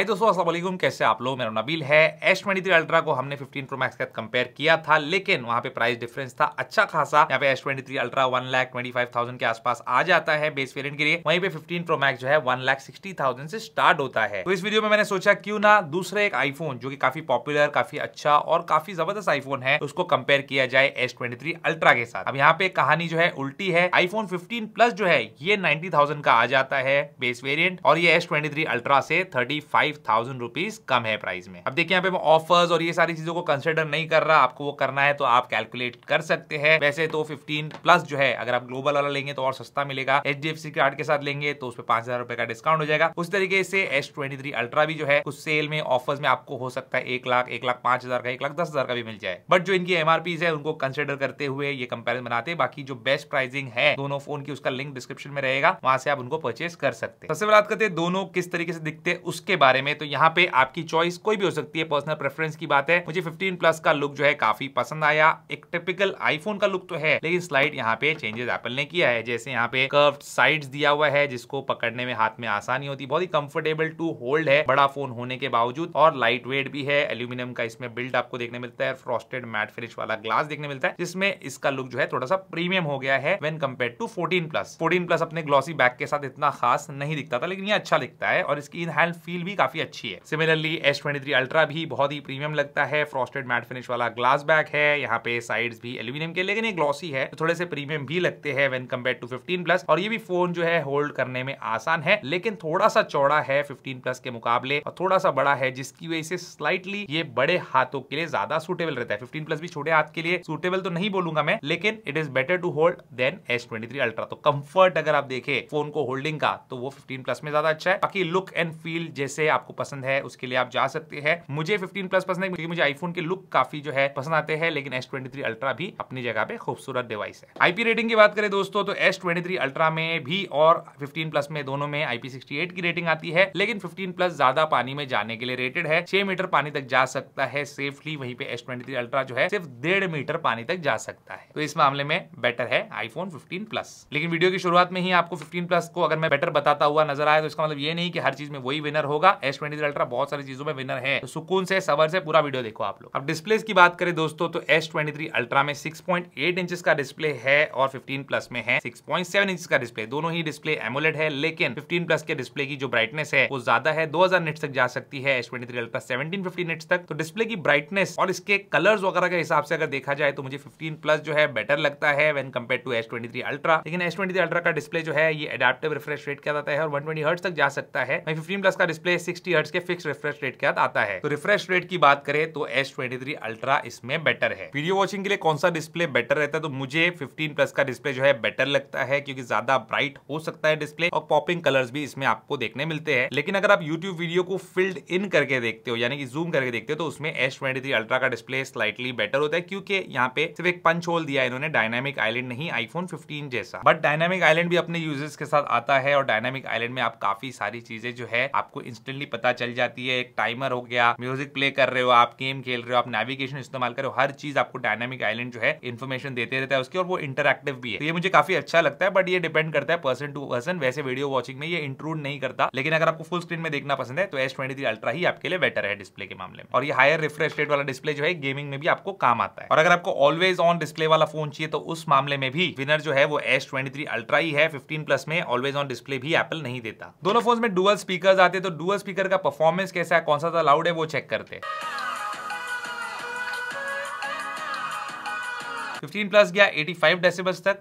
हाय दोस्तों अस्सलाम वालेकुम कैसे आप लोग मेरा नबील है एस ट्वेंटी थ्री अल्ट्रा को हमने 15 प्रो मैक्स के साथ कंपेयर किया था लेकिन वहां पे प्राइस डिफरेंस था अच्छा खासा यहाँ पे S twenty three ultra one lakh twenty five thousand के आसपास आ जाता है बेस वेरिएंट के लिए वहीं पे 15 प्रो मैक्स जो है वन लाख सिक्सटी थाउजेंड से स्टार्ट होता है तो इस वीडियो में मैंने सोचा क्यों ना दूसरे एक आईफोन जो की काफी पॉपुलर काफी अच्छा और काफी जबरदस्त आईफोन है उसको कंपेयर किया जाए एस ट्वेंटी थ्री अल्ट्रा के साथ अब यहाँ पे कहानी जो है उल्टी है आईफोन फिफ्टीन प्लस जो है ये नाइनटी थाउजेंड का आ जाता है बेस वेरियंट और ये एस ट्वेंटी थ्री अल्ट्रा से thirty five five thousand rupees कम है प्राइस में अब देखिए यहाँ पे मैं ऑफर्स और ये सारी चीजों को कंसिडर नहीं कर रहा आपको वो करना है तो आप कैलकुलेट कर सकते हैं वैसे तो फिफ्टीन प्लस जो है अगर आप ग्लोबल वाला लेंगे तो और सस्ता मिलेगा एच कार्ड के साथ लेंगे तो उस पर पांच हजार का डिस्काउंट हो जाएगा उस तरीके से एस ट्वेंटी अल्ट्रा भी जो है कुछ सेल में ऑफर्स में आपको हो सकता है एक लाख एक लाख पांच हजार का एक लाख दस हजार का भी मिल जाए बट जो इनकी एमआरपी है उनको कंसिडर करते हुए ये कंपेरिजन बनाते हैं बाकी जो बेस्ट प्राइसिंग है दोनों फोन की उसका लिंक डिस्क्रिप्शन में रहेगा वहां से आप उनको परचेज कर सकते हैं सबसे बात करते हैं दोनों किस तरीके से दिखते हैं उसके बारे बारे में तो यहाँ पे आपकी चॉइस कोई भी हो सकती है पर्सनल प्रेफरेंस की बात है मुझे फिफ्टीन प्लस का लुक जो है काफी पसंद आया एक टिपिकल आईफोन का लुक तो है लेकिन स्लाइड यहाँ पे चेंजेस एप्पल ने किया है जैसे यहाँ पे कर्व साइड दिया हुआ है जिसको पकड़ने में हाथ में आसानी होती बहुत ही कंफर्टेबल टू होल्ड है बड़ा फोन होने के बावजूद और लाइट वेट भी है एल्यूमिनियम का इसमें बिल्ड आपको देखने मिलता है फ्रॉस्टेड मैट फिनिश वाला ग्लास देखने मिलता है जिसमें इसका लुक जो है थोड़ा सा प्रीमियम हो गया है when compare to fourteen plus fourteen plus अपने ग्लॉसी बैक के साथ इतना खास नहीं दिखता था लेकिन ये अच्छा दिखता है और इसकी इन हैंड फील भी काफी अच्छी है सिमिलरली एस ट्वेंटी अल्ट्रा भी बहुत ही प्रीमियम लगता है फ्रॉस्टेड मैट फिनिश वाला ग्लास बैक है यहाँ पे साइड भी एल्यूमिनियम के लेकिन ये ग्लॉसी है तो थोड़े से प्रीमियम भी लगते हैं when compare to fifteen plus और ये भी फोन जो है होल्ड करने में आसान है लेकिन थोड़ा सा चौड़ा है फिफ्टीन प्लस के मुकाबले और थोड़ा सा बड़ा है जिसकी वजह से स्लाइटली ये बड़े हाथों के लिए ज्यादा सुटेबल रहता है फिफ्टीन प्लस भी छोटे हाथ के लिए सुटेबल तो नहीं बोलूंगा मैं लेकिन it is better to hold than S twenty ultra तो कंफर्ट अगर आप देखे फोन को होल्डिंग का तो वो फिफ्टीन प्लस में ज्यादा अच्छा है बाकी लुक एंड फील जैसे आपको पसंद है उसके लिए आप जा सकते हैं मुझे फिफ्टीन प्लस पसंद है क्योंकि मुझे आईफोन के लुक काफी जो है पसंद आते हैं लेकिन एस ट्वेंटी अल्ट्रा भी अपनी जगह पे खूबसूरत डिवाइस है आईपी रेटिंग की बात करें दोस्तों तो एस ट्वेंटी अल्ट्रा में भी और फिफ्टीन प्लस में दोनों में आईपी की रेटिंग आती है लेकिन फिफ्टीन प्लस ज्यादा पानी में जाने के लिए रेटेड है छह मीटर पानी तक जा सकता है सेफली वहीं पे एस ट्वेंटी अल्ट्रा जो है सिर्फ डेढ़ मीटर पानी तक जा सकता है तो इस मामले में बेटर है आईफोन फिफ्टीन प्लस लेकिन वीडियो की शुरुआत में ही आपको फिफ्टीन प्लस को अगर मैं बेटर बताता हुआ नजर आया तो इसका मतलब ये नहीं कि हर चीज में वही विनर होगा एस ट्वेंटी अल्ट्रा बहुत सारी चीजों में विनर है तो सुकून से सबर से पूरा वीडियो देखो आप लोग अब डिस्प्ले की बात करें दोस्तों तो एस ट्वेंटी अल्ट्रा में सिक्स पॉइंट एट इंच का डिस्प्ले है और फिफ्टीन प्लस में है सिक्स पॉइंट सेवन इंच का डिस्प्ले दोनों ही डिस्प्ले एमोलेट है लेकिन फिफ्टीन प्लस के डिस्प्ले की जो ब्राइटनेस है वो ज्यादा है दो हजार तक जा सकती है S twenty three ultra seventeen fifty तक तो डिस्प्ले की ब्राइटनेस और इसके कलर्स वगैरह के हिसाब से अगर देखा जाए तो मुझे फिफ्टीन प्लस जो है बेटर लगता है when compare to S twenty three ultra लेकिन एस ट्वेंटी थ्री अल्ट्रा का डिस्प्ले जो है ये एडाप्टिव रिफ्रेश रेट क्या जाता है और वन ट्वेंटी हर्ट तक जा सकता है मैं फिफ्टीन प्लस का डिस्प्ले सिक्सटी हर्ट्स के फिक्स रिफ्रेश रेट के साथ आता है तो रिफ्रेश रेट की बात करें तो एस ट्वेंटी अल्ट्रा इसमें बेटर है वीडियो वॉचिंग के लिए कौन सा डिस्प्ले बेटर रहता है तो मुझे फिफ्टीन प्लस का डिस्प्ले जो है बेटर लगता है क्योंकि ज्यादा ब्राइट हो सकता है डिस्प्ले और पॉपिंग कलर्स भी इसमें आपको देखने मिलते हैं लेकिन अगर आप यूट्यूब वीडियो को फिल्ड इन करके देखते हो यानी कि जूम करके देखते हो तो उसमें एस ट्वेंटी अल्ट्रा का डिस्प्ले स्लाइटली बेटर होता है क्योंकि यहाँ पे सिर्फ एक पंच होल दिया इन्होंने डायनामिक आइलैंड नहीं आईफोन फिफ्टीन जैसा बट डायनामिक आइलैंड भी अपने यूजर्स के साथ आता है और डायनामिक आइलैंड में आप काफी सारी चीजें जो है आपको इंस्टेंट इंस्टेंटली पता चल जाती है एक टाइमर हो गया म्यूजिक प्ले कर रहे हो आप गेम खेल रहे हो आप नेविगेशन इस्तेमाल कर रहे हो हर चीज आपको डायनामिक आइलैंड जो है इन्फॉर्मेशन देते रहता है उसकी और वो इंटरक्टिव भी है तो ये मुझे काफी अच्छा लगता है बट ये डिपेंड करता है पर्सन टू पर्सन वैसे वीडियो वॉचिंग में ये इंक्लूड नहीं करता लेकिन अगर आपको फुल स्क्रीन में देखना पसंद है तो एस ट्वेंटी अल्ट्रा ही आपके लिए बेटर है डिस्प्ले के मामले में और ये हायर रिफ्रेश रेट वाला डिस्प्ले जो है गेमिंग में भी आपको काम आता है और अगर आपको ऑलवेज ऑन डिस्प्ले वाला फोन चाहिए तो उस मामले में भी विनर जो है वो एस ट्वेंटी अल्ट्रा ही है फिफ्टीन प्लस में ऑलवेज ऑन डिस्प्ले भी एप्पल नहीं देता दोनों फोन में डुअल स्पीकर आते तो डुअल स्पीकर का परफॉर्मेंस कैसा है कौन सा था लाउड है वो चेक करते हैं 15 प्लस गया 85 डेसिबल्स तक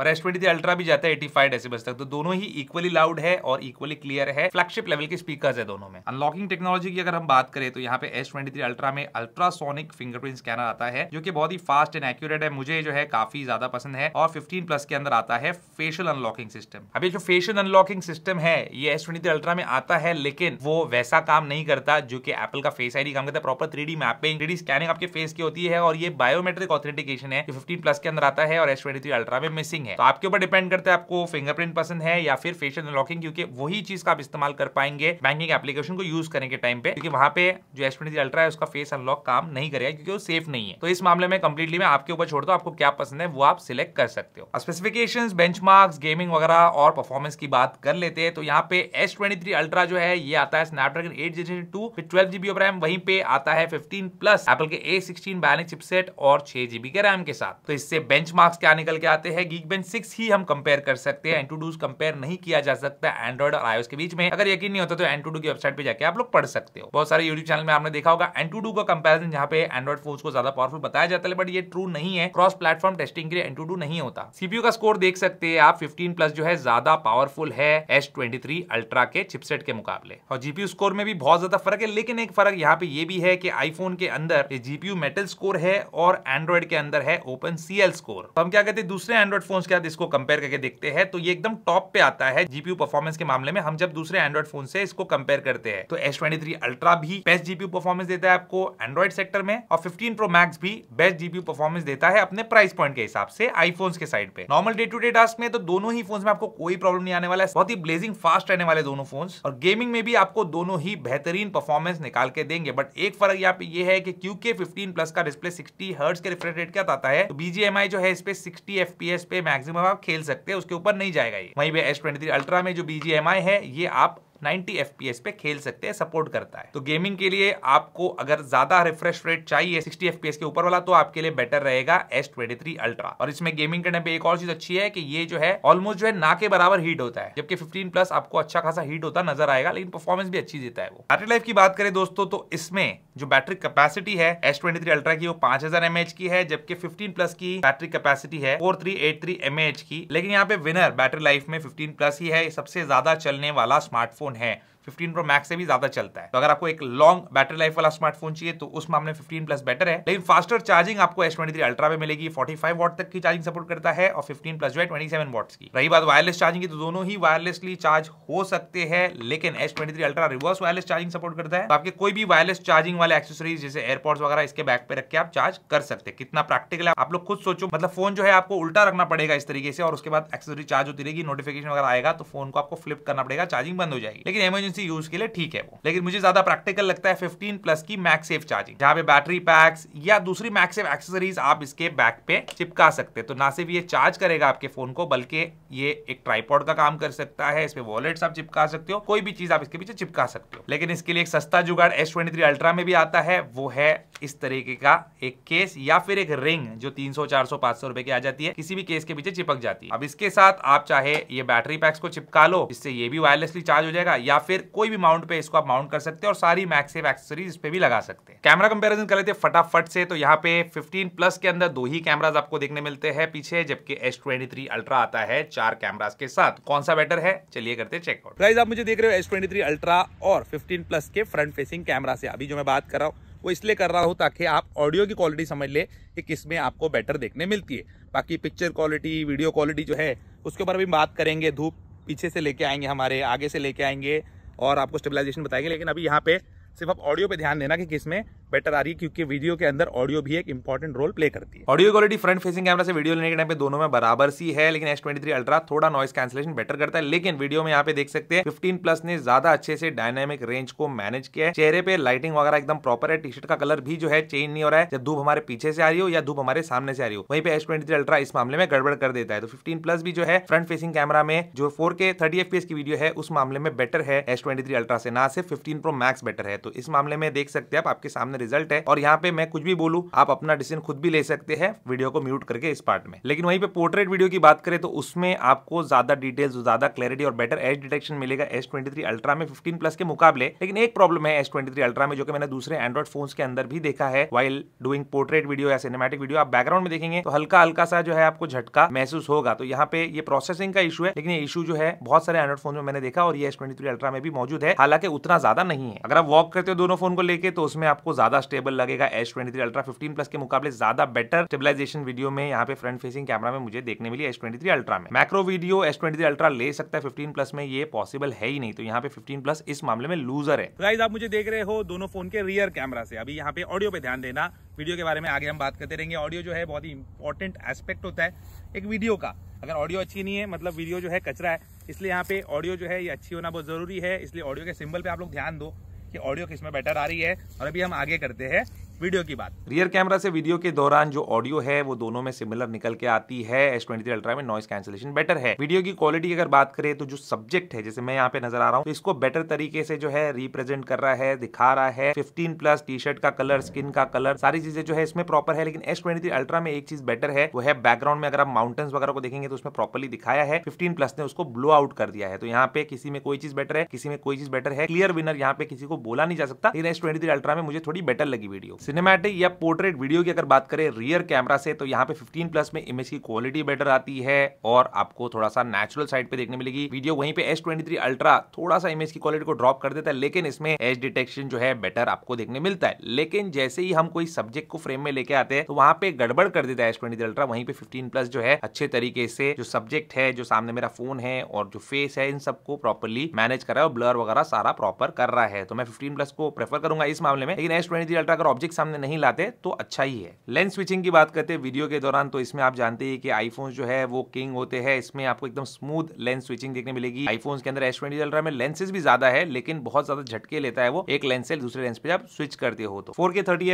और एस ट्वेंटी अल्ट्रा भी जाता है एटी फाइव बस तक तो दोनों ही इक्वली लाउड है और इक्वली क्लियर है फ्लैगशिप लेवल के स्पीकर है दोनों में अनलॉकिंग टेक्नोलॉजी की अगर हम बात करें तो यहाँ पे एस ट्वेंटी अल्ट्रा में अल्ट्रासोनिक फिंगरप्रिंट स्कैनर आता है जो कि बहुत ही फास्ट एंड एक्यूरेट है मुझे जो है काफी ज्यादा पसंद है और फिफ्टीन प्लस के अंदर आता है फेशियल अनलॉकिंग सिस्टम अभी जो फेशियल अनलॉकिंग सिस्टम है ये एस ट्वेंटी अल्ट्रा में आता है लेकिन वो वैसा काम नहीं करता जो कि एप्पल का फेस आईडी काम करता है proper three mapping three scanning आपके फेस की होती है और ये बायोमेट्रिक ऑथेंटिकेशन है जो फिफ्टीन प्लस के अंदर आता है और एस ट्वेंटी अल्ट्रा में मिसिंग लॉकिंग है तो आपके ऊपर डिपेंड करता है आपको फिंगरप्रिंट पसंद है या फिर फेशियल अनलॉकिंग क्योंकि वही चीज का आप इस्तेमाल कर पाएंगे बैंकिंग एप्लीकेशन को यूज करने के टाइम पे क्योंकि वहां पे जो एस अल्ट्रा है उसका फेस अनलॉक काम नहीं करेगा क्योंकि वो सेफ नहीं है तो इस मामले में कंप्लीटली मैं आपके ऊपर छोड़ता हूँ आपको क्या पसंद है वो आप सिलेक्ट कर सकते हो स्पेसिफिकेशन बेंच गेमिंग वगैरह और परफॉर्मेंस की बात कर लेते हैं तो यहाँ पे एस अल्ट्रा जो है ये आता है स्नैपड्रैगन एट जी टू फिर ट्वेल्व जीबी ऑफ रैम वहीं पे आता है फिफ्टीन प्लस एपल के ए सिक्सटीन बैलेंस चिपसेट और छह जीबी के रैम के साथ तो इससे बेंच क्या निकल के आते हैं गीक पेन सिक्स ही हम कंपेयर कर सकते हैं एंटूडूज कंपेयर नहीं किया जा सकता एंड्रॉइड और आयोस के बीच में अगर यकीन नहीं होता तो एंटूडू की वेबसाइट पर जाकर आप लोग पढ़ सकते हो बहुत सारे यूट्यूब चैनल में आपने देखा होगा एंटूडू का कंपेरिजन जहां पे एंड्रॉइड फोन को ज्यादा पॉवरफुल बताया जाता है बट ये ट्रू नहीं है क्रॉस प्लेटफॉर्म टेस्टिंग के लिए एंटूडू नहीं होता सीपीयू का स्कोर देख सकते हैं आप फिफ्टीन प्लस जो है ज्यादा पावरफुल है एस अल्ट्रा के चिपसेट के मुकाबले और जीपीयू स्कोर में भी बहुत ज्यादा फर्क है लेकिन एक फर्क यहाँ पे ये भी है कि आईफोन के अंदर जीपीयू मेटल स्कोर है और एंड्रॉइड के अंदर है ओपन सीएल स्कोर तो हम क्या कहते हैं दूसरे एंड्रॉइड फोन उसके बाद इसको कंपेयर करके देखते हैं तो ये एकदम टॉप पे आता है जीपीयू परफॉर्मेंस के मामले में हम जब दूसरे एंड्रॉइड फोन से इसको कंपेयर करते हैं तो एस ट्वेंटी अल्ट्रा भी बेस्ट जीपीयू परफॉर्मेंस देता है आपको एंड्रॉइड सेक्टर में और फिफ्टीन प्रो मैक्स भी बेस्ट जीपीयू परफॉर्मेंस देता है अपने प्राइस पॉइंट के हिसाब से आईफोन के साइड पे normal day to day task में तो दोनों ही फोन में आपको कोई प्रॉब्लम नहीं आने वाला है बहुत ही ब्लेजिंग फास्ट रहने वाले दोनों फोन और गेमिंग में भी आपको दोनों ही बेहतरीन परफॉर्मेंस निकाल के देंगे बट एक फर्क यहाँ पे है कि क्यूके फिफ्टीन प्लस का डिस्प्ले सिक्सटी हर्ट्स के रिफ्रेश रेट क्या आता है तो बीजीएमआई जो है इस पे सिक्सटी एफ पे मैं मैक्सिमम आप खेल सकते हैं उसके ऊपर नहीं जाएगा ये वहीं पे एस ट्वेंटी अल्ट्रा में जो बीजीएमआई है ये आप 90 FPS पे खेल सकते हैं सपोर्ट करता है तो गेमिंग के लिए आपको अगर ज्यादा रिफ्रेश रेट चाहिए 60 FPS के ऊपर वाला तो आपके लिए बेटर रहेगा S23 Ultra और इसमें गेमिंग करने पे एक और चीज अच्छी है कि ये जो है ऑलमोस्ट जो है ना के बराबर हीट होता है जबकि 15 प्लस आपको अच्छा खासा हीट होता नजर आएगा लेकिन परफॉर्मेंस भी अच्छी देता है वो बैटरी लाइफ की बात करें दोस्तों तो इसमें जो बैटरी कैपेसिटी है एस ट्वेंटी थ्री अल्ट्रा की वो पांच हजार एमएच की है जबकि फिफ्टीन प्लस की बैटरी कैपेसिटी है four three eight three mAh की लेकिन यहाँ पे विनर बैटरी लाइफ में फिफ्टीन प्लस ही है सबसे ज्यादा चलने वाला स्मार्टफोन है फिफ्टीन प्रो मैक्स से भी ज्यादा चलता है तो अगर आपको एक लॉन्ग बैटरी लाइफ वाला स्मार्टफोन चाहिए तो उस मामले फिफ्टीन प्लस बेटर है लेकिन फास्टर चार्जिंग आपको एस ट्वेंटी अल्ट्रा में मिलेगी फोर्टी फाइव वॉट तक की चार्जिंग सपोर्ट करता है और फिफ्टीन प्लस जो है ट्वेंटी सेवन वॉट्स की रही बात वायरलेस चार्जिंग की तो दोनों ही वायरलेसली चार्ज हो सकते हैं लेकिन S twenty ultra reverse wireless charging support करता है तो आपके कोई भी वायरलेस चार्जिंग वाले एक्सेसरीज जैसे एयरपोर्ट्स वगैरह इसके बैक पे रख के आप चार्ज कर सकते हैं कितना प्रैक्टिकल है आप लोग खुद सोचो मतलब फोन जो है आपको उल्टा रखना पड़ेगा इस तरीके से और उसके बाद एक्सेसरी चार्ज होती रहेगी नोटिफिकेशन वगैरह आएगा तो फोन को आपको फ्लिप करना पड़ेगा चार्जिंग बंद हो जाएगी लेकिन इमरजेंसी इमरजेंसी यूज के लिए ठीक है वो लेकिन मुझे ज्यादा प्रैक्टिकल लगता है फिफ्टीन प्लस की मैक्सेफ चार्जिंग जहां पे बैटरी पैक्स या दूसरी मैक्सेफ एक्सेसरीज आप इसके बैक पे चिपका सकते हैं तो ना सिर्फ ये चार्ज करेगा आपके फोन को बल्कि ये एक ट्राईपोर्ड का काम कर सकता है इसमें वॉलेट्स आप चिपका सकते हो कोई भी चीज आप इसके पीछे चिपका सकते हो लेकिन इसके लिए एक सस्ता जुगाड़ एस ट्वेंटी अल्ट्रा में भी आता है वो है इस तरीके का एक केस या फिर एक रिंग जो 300, 400, 500 रुपए की आ जाती है किसी भी केस के पीछे चिपक जाती है अब इसके साथ आप चाहे ये बैटरी पैक्स को चिपका लो इससे ये भी वायरलेसली चार्ज हो जाएगा या फिर कोई भी माउंट पे इसको आप माउंट कर सकते हैं और सारी मैक्सेव एक्सेसरीज इस पर भी लगा सकते हैं कैमरा कंपेरिजन कर लेते हैं फटाफट से तो यहाँ पे 15 प्लस के अंदर दो ही कैमराज आपको देखने मिलते हैं पीछे जबकि एस ट्वेंटी अल्ट्रा आता है चार कैमराज के साथ कौन सा बेटर है चलिए करते चेकआउट प्राइस आप मुझे देख रहे हो एस ट्वेंटी अल्ट्रा और फिफ्टीन प्लस के फ्रंट फेसिंग कैमरा से अभी जो मैं बात कर रहा हूँ वो इसलिए कर रहा हूँ ताकि आप ऑडियो की क्वालिटी समझ ले कि किसमें आपको बेटर देखने मिलती है बाकी पिक्चर क्वालिटी वीडियो क्वालिटी जो है उसके ऊपर भी बात करेंगे धूप पीछे से लेके आएंगे हमारे आगे से लेके आएंगे और आपको स्टेबलाइजेशन बताएंगे लेकिन अभी यहाँ पे सिर्फ आप ऑडियो पे ध्यान देना कि किस में बेटर आ रही है क्योंकि वीडियो के अंदर ऑडियो भी एक इंपॉर्टेंट रोल प्ले करती है audio quality front facing camera से वीडियो लेने के टाइम पे दोनों में बराबर सी है लेकिन एस ट्वेंटी थ्री अल्ट्रा थोड़ा नॉइस कैंसिलेशन बेटर करता है लेकिन वीडियो में यहाँ पे देख सकते हैं फिफ्टीन प्लस ने ज्यादा अच्छे से डायनेमिक रेंज को मैनेज किया है चेहरे पे लाइटिंग वगैरह एकदम प्रॉपर है टी शर्ट का कलर भी जो है चेंज नहीं हो रहा है जब धूप हमारे पीछे से आ रही हो या धूप हमारे सामने से आ रही हो वहीं पे एस ट्वेंटी थ्री अल्ट्रा इस मामले में गड़बड़ कर देता है तो फिफ्टीन प्लस भी जो है फ्रंट फेसिंग कैमरा में जो फोर के थर्टी एफ की वीडियो है उस मामले में बेटर है एस ट्वेंटी थ्री अल्ट्रा से ना सिर्फ फिफ्टीन प्रो मैक्स बेटर है तो इस मामले में देख सकते हैं आप आपके सामने रिजल्ट है और यहाँ पे मैं कुछ भी बोलू आप अपना डिसीजन खुद भी ले सकते हैं वीडियो को म्यूट करके इस पार्ट में लेकिन वहीं पे पोर्ट्रेट वीडियो की बात करें तो उसमें आपको ज्यादा डिटेल ज्यादा क्लैरिटी और बेटर एज डिटेक्शन मिलेगा एस ट्वेंटी अल्ट्रा में फिफ्टीन प्लस के मुकाबले लेकिन एक प्रॉब्लम है एस ट्वेंटी अल्ट्रा में जो कि मैंने दूसरे एंड्रॉइड फोन के अंदर भी देखा है वाइल डूइंग पोर्ट्रेट वीडियो या सिनेमेटिक वीडियो आप बैकग्राउंड में देखेंगे तो हल्का हल्का सा जो है आपको झटका महसूस होगा तो यहाँ पे ये प्रोसेसिंग का इशू है लेकिन ये इशू जो है बहुत सारे एंड्रॉइड फोन में मैंने देखा और ये एस ट्वेंटी अल्ट्रा में भी मौजूद है हालांकि उतना ज्यादा नहीं है अगर आप वॉक करते हो दोनों फोन को लेकर तो उसमें आपको ज्यादा स्टेबल लगेगा H twenty three ultra fifteen plus के मुकाबले ज्यादा बेटर स्टेबलाइजेशन वीडियो में यहाँ पे फ्रंट फेसिंग कैमरा में मुझे देखने मिली एच ट्वेंटी अल्ट्रा में macro video H twenty ultra ले सकता है फिफ्टीन प्लस में ये पॉसिबल है ही नहीं तो यहाँ पे फिफ्टीन प्लस इस मामले में लूजर है राइज आप मुझे देख रहे हो दोनों फोन के रियर कैमरा से अभी यहाँ पे ऑडियो पे ध्यान देना वीडियो के बारे में आगे हम बात करते रहेंगे ऑडियो जो है बहुत ही इंपॉर्टेंट एस्पेक्ट होता है एक वीडियो का अगर ऑडियो अच्छी नहीं है मतलब वीडियो जो है कचरा है इसलिए यहाँ पे ऑडियो जो है ये अच्छी होना बहुत जरूरी है इसलिए ऑडियो के सिंबल पे आप लोग ध्यान दो आपकी ऑडियो किस में बेटर आ रही है और अभी हम आगे करते हैं वीडियो की बात रियर कैमरा से वीडियो के दौरान जो ऑडियो है वो दोनों में सिमिलर निकल के आती है एस ट्वेंटी अल्ट्रा में नॉइस कैंसिलेशन बेटर है वीडियो की क्वालिटी अगर बात करें तो जो सब्जेक्ट है जैसे मैं यहाँ पे नजर आ रहा हूँ तो इसको बेटर तरीके से जो है रिप्रेजेंट कर रहा है दिखा रहा है फिफ्टीन प्लस टी शर्ट का कलर स्किन का कलर सारी चीजें जो है इसमें प्रॉपर है लेकिन एस ट्वेंटी अल्ट्रा में एक चीज बेटर है वो है बैकग्राउंड में अगर आप माउंटेन्स वगैरह को देखेंगे तो उसमें प्रॉपरली दिखाया है फिफ्टीन प्लस ने उसको ब्लो आउट कर दिया है तो यहाँ पे किसी में कोई चीज बेटर है किसी में कोई चीज बेटर है क्लियर विनर यहाँ पे किसी को बोला नहीं जा सकता लेकिन एस ट्वेंटी अल्ट्रा में मुझे थोड़ी बेटर लगी वीडियो सिनेमैटिक या पोर्ट्रेट वीडियो की अगर बात करें रियर कैमरा से तो यहाँ पे 15 प्लस में इमेज की क्वालिटी बेटर आती है और आपको थोड़ा सा नेचुरल साइड पे देखने मिलेगी वीडियो वहीं पे एस ट्वेंटी अल्ट्रा थोड़ा सा इमेज की क्वालिटी को ड्रॉप कर देता है लेकिन इसमें एज डिटेक्शन जो है बेटर आपको देखने मिलता है लेकिन जैसे ही हम कोई सब्जेक्ट को फ्रेम में लेके आते हैं तो वहाँ पे गड़बड़ कर देता है एस ट्वेंटी अल्ट्रा वहीं पे फिफ्टीन प्लस जो है अच्छे तरीके से जो सब्जेक्ट है जो सामने मेरा फोन है और जो फेस है इन सबको प्रॉपरली मैनेज कर रहा है और ब्लर वगैरह सारा प्रॉपर कर रहा है तो मैं फिफ्टीन प्लस को प्रेफर करूंगा इस मामले में लेकिन एस ट्वेंटी अल्ट्रा अगर ऑब्जेक्ट सामने नहीं लाते तो अच्छा ही है लेंस स्विचिंग की बात करते हैं वीडियो के दौरान तो इसमें आप जानते हैं कि आईफोन जो है वो किंग होते हैं इसमें आपको एकदम स्मूथ लेंस स्विचिंग देखने मिलेगी आईफोन के अंदर एस ट्वेंटी चल रहा है लेंसेज भी ज्यादा है लेकिन बहुत ज्यादा झटके लेता है वो एक लेंस से दूसरे लेंस पे आप स्विच करते हो तो फोर के थर्टी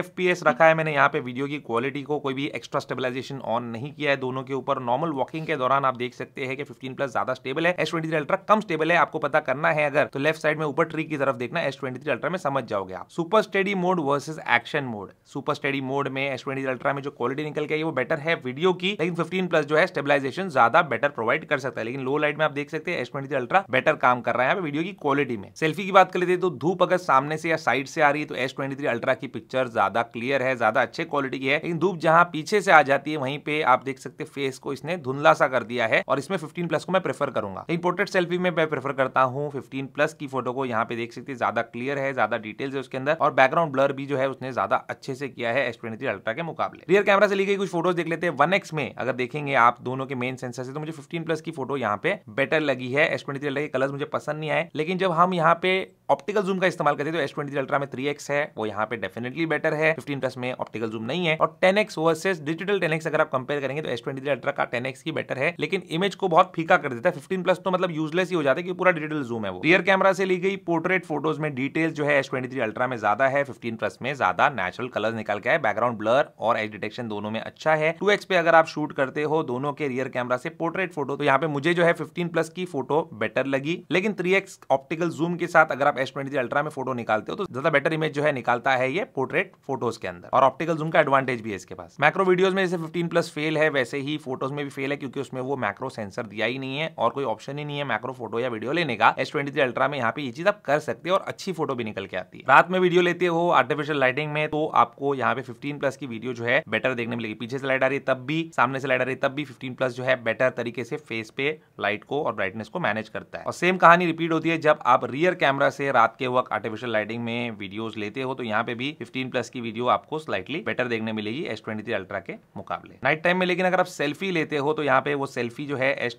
रखा है मैंने यहाँ पे वीडियो की क्वालिटी को कोई भी एक्स्ट्रा स्टेबलाइजेशन ऑन नहीं किया है दोनों के ऊपर नॉर्मल वॉकिंग के दौरान आप देख सकते हैं कि फिफ्टीन प्लस ज्यादा स्टेबल है एस ट्वेंटी अल्ट्रा कम स्टेबल है आपको पता करना है अगर तो लेफ्ट साइड में ऊपर ट्री की तरफ देखना एस ट्वेंटी अल्ट्रा में समझ जाओगे आप super steady mode versus action mode super steady mode में एस ट्वेंटी अल्ट्रा में जो क्वालिटी निकल के आई वो बेटर है वीडियो की लेकिन फिफ्टीन प्लस जो है स्टेबलाइजेशन ज्यादा बेटर प्रोवाइड कर सकता है लेकिन लो लाइट में आप देख सकते हैं एस ट्वेंटी अल्ट्रा बेटर काम कर रहा है वीडियो की क्वालिटी में सेल्फी की बात कर लेते हैं तो धूप अगर सामने से या साइड से आ रही है तो एस ट्वेंटी अल्ट्रा की पिक्चर ज्यादा क्लियर है ज्यादा अच्छे क्वालिटी की है लेकिन धूप जहां पीछे से आ जाती है वहीं पे आप देख सकते हैं फेस को इसने धुंधला सा कर दिया है और इसमें फिफ्टीन प्लस को मैं प्रेफर करूंगा लेकिन पोर्ट्रेट सेल्फी में मैं प्रेफर करता हूँ फिफ्टीन प्लस की फोटो को यहाँ पे देख सकते हैं ज्यादा क्लियर है ज्यादा डिटेल्स है उसके अंदर और बैकग्राउंड ब्लर भी जो है उसने ज्यादा अच्छे से किया है एस ट्वेंटी अल्ट्रा के मुकाबले रियर कैमरा से ली गई कुछ फोटोज देख लेते हैं वन एक्स में अगर देखेंगे आप दोनों के मेन सेंसर से तो मुझे फिफ्टीन प्लस की फोटो यहाँ पे बेटर लगी है एस ट्वेंटी अल्ट्रा के कलर मुझे पसंद नहीं आए लेकिन जब हम यहाँ पे ऑप्टिकल जूम का इस्तेमाल करते हैं तो एस ट्वेंटी अल्ट्रा में थ्री एक्स है वो यहाँ पे डेफिनेटली बेटर है फिफ्टीन प्लस में ऑप्टिकल जूम नहीं है और ten X versus digital ten X अगर आप कंपेयर करेंगे तो एस ट्वेंटी अल्ट्रा का टेन एक्स की बेटर है लेकिन इमेज को बहुत फीका कर देता है फिफ्टीन प्लस तो मतलब यूजलेस ही हो जाता है कि पूरा डिजिटल जूम है वो रियर कैमरा से ली गई पोर्ट्रेट फोटोज में डिटेल्स जो है एस ट्वेंटी अल्ट्रा में ज्यादा है फिफ्टीन प्लस में ज्यादा नेचुरल कलर निकाल के आए बैकग्राउंड ब्लर और एज डिटेक्शन दोनों में अच्छा है टू पे अगर आप शूट करते हो दोनों के रियर कैमरा से पोर्ट्रेट फोटो तो यहाँ पे मुझे जो है फिफ्टीन प्लस की फोटो बेटर लगी लेकिन थ्री ऑप्टिकल जूम के साथ अगर आप एस अल्ट्रा में फोटो निकालते हो तो ज्यादा बेटर इमेज जो है निकालता है ये पोर्ट्रेट फोटोज के अंदर और ऑप्टिकल जूम का एडवांटेज भी है इसके पास मैक्रो वीडियोज में जैसे फिफ्टीन प्लस फेल है वैसे ही फोटोज में भी फेल है क्योंकि उसमें वो मैक्रो सेंसर दिया ही नहीं है और कोई ऑप्शन ही नहीं है मैक्रो फोटो या वीडियो लेने का एस ट्वेंटी अल्ट्रा में यहाँ पे ये चीज आप कर सकते हो और अच्छी फोटो भी निकल के आती है रात में वीडियो लेते हो आर्टिफिशियल लाइटिंग में तो आपको यहाँ पे 15 प्लस की वीडियो जो है बेटर देखने मिलेगी पीछे से लाइट आ रही है तब भी सामने से लाइट आ रही है तब भी 15 प्लस जो है बेटर तरीके से फेस पे लाइट को और ब्राइटनेस को मैनेज करता है और सेम कहानी रिपीट होती है जब आप रियर कैमरा से रात के वक्त आर्टिफिशियल लाइटिंग में वीडियोज लेते हो तो यहाँ पे भी फिफ्टीन प्लस की वीडियो आपको स्लाइटली बेटर देखने मिलेगी एस अल्ट्रा के मुकाबले नाइट टाइम में लेकिन अगर आप सेल्फी लेते हो तो यहाँ पे वो सेल्फी जो है एस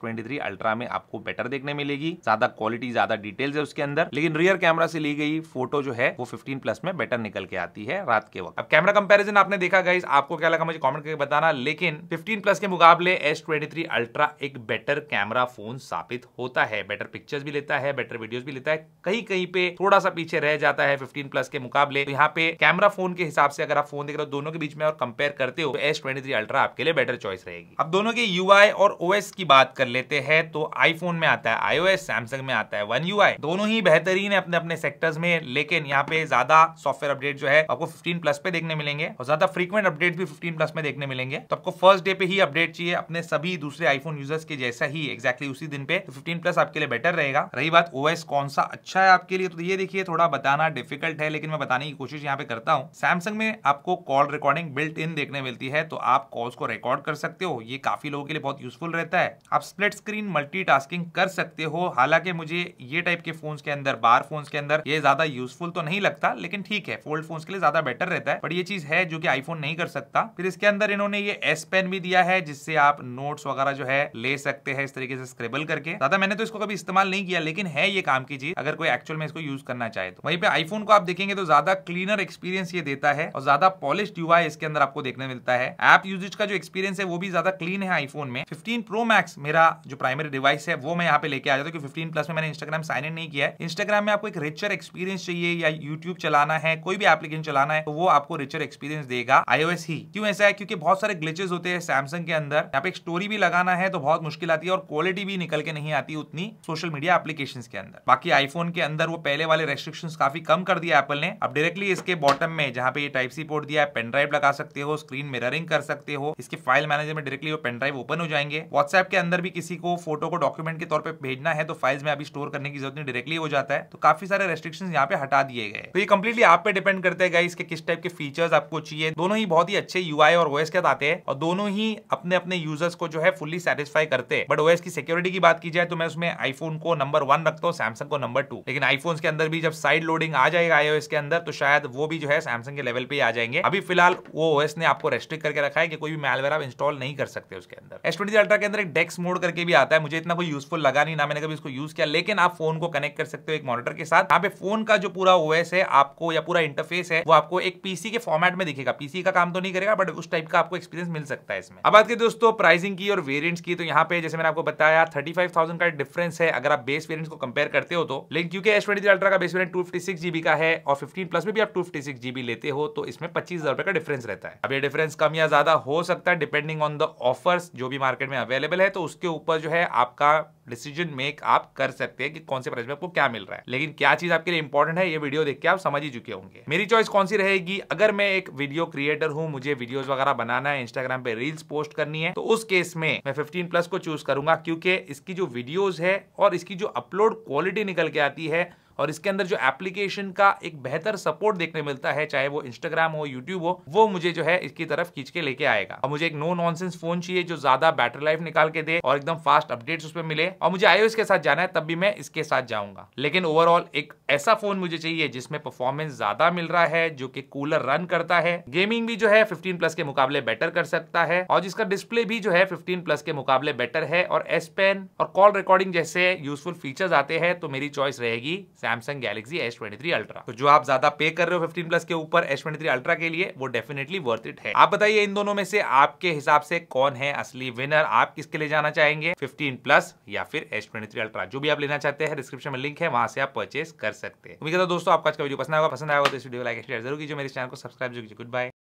अल्ट्रा में आपको बेटर देखने मिलेगी ज्यादा क्वालिटी ज्यादा डिटेल्स है उसके अंदर लेकिन रियर कैमरा से ली गई फोटो जो है वो फिफ्टीन प्लस में बेटर निकल के आती है रात के वक्त अब कैमरा कंपैरिजन आपने देखा गाइज आपको क्या लगा मुझे कमेंट करके बताना लेकिन 15 प्लस के मुकाबले एस ट्वेंटी अल्ट्रा एक बेटर कैमरा फोन साबित होता है बेटर पिक्चर्स भी लेता है बेटर वीडियोस भी लेता है कहीं कहीं पे थोड़ा सा पीछे रह जाता है फिफ्टीन प्लस के मुकाबले तो यहाँ पे कैमरा फोन के हिसाब से अगर आप फोन देख रहे हो दोनों के बीच में और कंपेयर करते हो एस ट्वेंटी अल्ट्रा आपके लिए बेटर चॉइस रहेगी अब दोनों के यू और ओ की बात कर लेते हैं तो आईफोन में आता है आईओएस सैमसंग में आता है वन यू दोनों ही बेहतरीन है अपने अपने सेक्टर्स में लेकिन यहाँ पे ज्यादा सॉफ्टवेयर अपडेट जो है आपको फिफ्टीन प्लस पे देखने मिलेंगे और ज्यादा फ्रीक्वेंट अपडेट भी 15 प्लस में देखने मिलेंगे तो आपको फर्स्ट डे पे ही अपडेट चाहिए अपने सभी दूसरे आईफोन यूजर्स के जैसा ही एक्जैक्टली exactly उसी दिन पे तो 15 प्लस आपके लिए बेटर रहेगा रही बात ओएस कौन सा अच्छा है आपके लिए तो ये देखिए थोड़ा बताना डिफिकल्ट है लेकिन मैं बताने की कोशिश यहाँ पे करता हूँ सैमसंग में आपको कॉल रिकॉर्डिंग बिल्ट इन देखने मिलती है तो आप कॉल्स को रिकॉर्ड कर सकते हो ये काफी लोगों के लिए बहुत यूजफुल रहता है आप स्प्लिट स्क्रीन मल्टी कर सकते हो हालांकि मुझे ये टाइप के फोन के अंदर बार फोन के अंदर ये ज्यादा यूजफुल तो नहीं लगता लेकिन ठीक है फोल्ड फोन के लिए ज्यादा बेटर रहता है बट ये चीज है जो कि आईफोन नहीं कर सकता फिर इसके अंदर इन्होंने ये एस पेन भी दिया है जिससे आप नोट्स वगैरह जो है ले सकते हैं इस तरीके से स्क्रेबल करके दादा मैंने तो इसको कभी इस्तेमाल नहीं किया लेकिन है ये काम की चीज अगर कोई एक्चुअल में इसको यूज करना चाहे तो वहीं पे आईफोन को आप देखेंगे तो ज्यादा क्लीनर एक्सपीरियंस ये देता है और ज्यादा पॉलिश युवा इसके अंदर आपको देखने मिलता है एप यूजेज का जो एक्सपीरियंस है वो भी ज्यादा क्लीन है आईफोन में फिफ्टीन प्रो मैक्स मेरा जो प्राइमरी डिवाइस है वो मैं यहाँ पे लेके आ जाता हूँ फिफ्टीन प्लस में मैंने इंस्टाग्राम साइन इन नहीं किया है इंस्टाग्राम में आपको एक रिचर एक्सपीरियंस चाहिए या यूट्यूब चलाना है कोई भी एप्लीकेशन चलाना है तो वो आपको रिचर एक्सपीरियंस देगा आईओएस ही क्यों ऐसा है क्योंकि बहुत सारे ग्लिचेस होते हैं सैमसंग के अंदर यहाँ पे एक स्टोरी भी लगाना है तो बहुत मुश्किल आती है और क्वालिटी भी निकल के नहीं आती उतनी सोशल मीडिया एप्लीकेशन के अंदर बाकी आईफोन के अंदर वो पहले वाले रेस्ट्रिक्शन काफी कम कर दिया एप्पल ने अब डायरेक्टली इसके बॉटम में जहाँ पे टाइप सी पोर्ट दिया है पेन ड्राइव लगा सकते हो स्क्रीन मिररिंग कर सकते हो इसके फाइल मैनेजर में डायरेक्टली वो पेन ड्राइव ओपन हो जाएंगे व्हाट्सएप के अंदर भी किसी को फोटो को डॉक्यूमेंट के तौर पर भेजना है तो फाइल्स में अभी स्टोर करने की जरूरत नहीं डायरेक्टली हो जाता है तो काफी सारे रेस्ट्रिक्शन यहाँ पे हटा दिए गए तो ये कंप्लीटली आप पे डिपेंड करते हैं गाइस कि किस किस टाइप के फीचर्स आपको चाहिए दोनों ही बहुत ही अच्छे यूआई और ओएस के साथ आते हैं और दोनों ही अपने अपने यूजर्स को जो है फुल्ली सेटिस्फाई करते हैं बट ओएस की सिक्योरिटी की बात की जाए तो मैं उसमें आईफोन को नंबर वन रखता हूँ सैमसंग को नंबर टू लेकिन आईफोन के अंदर भी जब साइड लोडिंग आ जाएगा आईओएस के अंदर तो शायद वो भी जो है सैमसंग के लेवल पे आ जाएंगे अभी फिलहाल वो ओएस ने आपको रेस्ट्रिक्ट करके रखा है कि कोई भी मेलवेर आप इंस्टॉल नहीं कर सकते उसके अंदर एस ट्वेंटी अल्ट्रा के अंदर एक डेस्क मोड करके भी आता है मुझे इतना कोई यूजफुल लगा नहीं ना मैंने कभी इसको यूज किया लेकिन आप फोन को कनेक्ट कर सकते हो एक मॉनिटर के साथ यहाँ पे फोन का जो पूरा ओएस है आपको या पूरा इंटरफेस है वो आपको एक पीसी के फॉर्मेट में दिखेगा पीसी का काम तो नहीं करेगा बट उस टाइप का आपको एक्सपीरियंस मिल सकता है इसमें अब बात करें दोस्तों प्राइसिंग की और वेरियंट्स की तो यहाँ पे जैसे मैंने आपको बताया थर्टी का डिफरेंस है अगर आप बेस वेरियंट को कंपेयर करते हो तो लेकिन क्योंकि एस ट्वेंटी अल्ट्रा का बेस वेरियंट टू जीबी का है और फिफ्टीन प्लस में भी आप टू जीबी लेते हो तो इसमें पच्चीस का डिफरेंस रहता है अब ये डिफरेंस कम या ज्यादा हो सकता है डिपेंडिंग ऑन द ऑफर्स जो भी मार्केट में अवेलेबल है तो उसके ऊपर जो है आपका डिसीजन मेक आप कर सकते हैं कि कौन से प्राइस में आपको क्या मिल रहा है लेकिन क्या चीज आपके लिए इंपॉर्टेंट है ये वीडियो देख के आप समझ ही चुके होंगे मेरी चॉइस कौन सी रहेगी अगर मैं एक वीडियो क्रिएटर हूँ मुझे वीडियोज वगैरह बनाना है इंस्टाग्राम पे रील्स पोस्ट करनी है तो उस केस में मैं फिफ्टीन प्लस को चूज करूंगा क्योंकि इसकी जो वीडियोज है और इसकी जो अपलोड क्वालिटी निकल के आती है और इसके अंदर जो एप्लीकेशन का एक बेहतर सपोर्ट देखने मिलता है चाहे वो इंस्टाग्राम हो यूट्यूब हो वो मुझे जो है इसकी तरफ खींच के लेके आएगा और मुझे एक नो नॉनसेंस फोन चाहिए जो ज्यादा बैटरी लाइफ निकाल के दे और एकदम फास्ट अपडेट उसमें मिले और मुझे आईओएस के साथ जाना है तब भी मैं इसके साथ जाऊंगा लेकिन ओवरऑल एक ऐसा फोन मुझे चाहिए जिसमें परफॉर्मेंस ज्यादा मिल रहा है जो की कूलर रन करता है गेमिंग भी जो है फिफ्टीन प्लस के मुकाबले बेटर कर सकता है और जिसका डिस्प्ले भी जो है फिफ्टीन प्लस के मुकाबले बेटर है और एस पेन और कॉल रिकॉर्डिंग जैसे यूजफुल फीचर्स आते हैं तो मेरी चॉइस रहेगी Samsung Galaxy S twenty three ultra तो जो आप ज्यादा पे कर रहे हो फिफ्टीन प्लस के ऊपर एस ट्वेंटी थ्री अल्ट्रा के लिए वो डेफिनेटली वर्थ इट है आप बताइए इन दोनों में से आपके हिसाब से कौन है असली विनर आप किसके लिए जाना चाहेंगे फिफ्टीन प्लस या फिर एस ट्वेंटी थ्री अल्ट्रा जो भी आप लेना चाहते हैं डिस्क्रिप्शन में लिंक है वहां से आप परचेस कर सकते हैं दोस्तों आपका आज का वीडियो पसंद आएगा पसंद आएगा तो इस वीडियो को लाइक शेयर जरूर कीजिए मेरे चैनल को सब्सक्राइब जरूर गुड बाय